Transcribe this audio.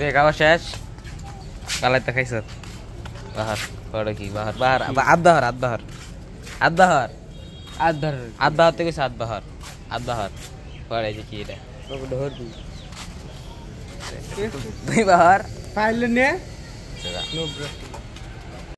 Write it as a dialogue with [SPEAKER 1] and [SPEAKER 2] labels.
[SPEAKER 1] রে খাওয়া শেষ কালাইতে খাইছ বাহার পড়ে কি বাহার বাহার আদবাহার আদবাহার আদবাহার আদবাহার আদবাহার থেকে আদবাহার আদবাহার পড়ে যে কি রে ঢোর দি দুই
[SPEAKER 2] বাহার ফাইল নে
[SPEAKER 3] 90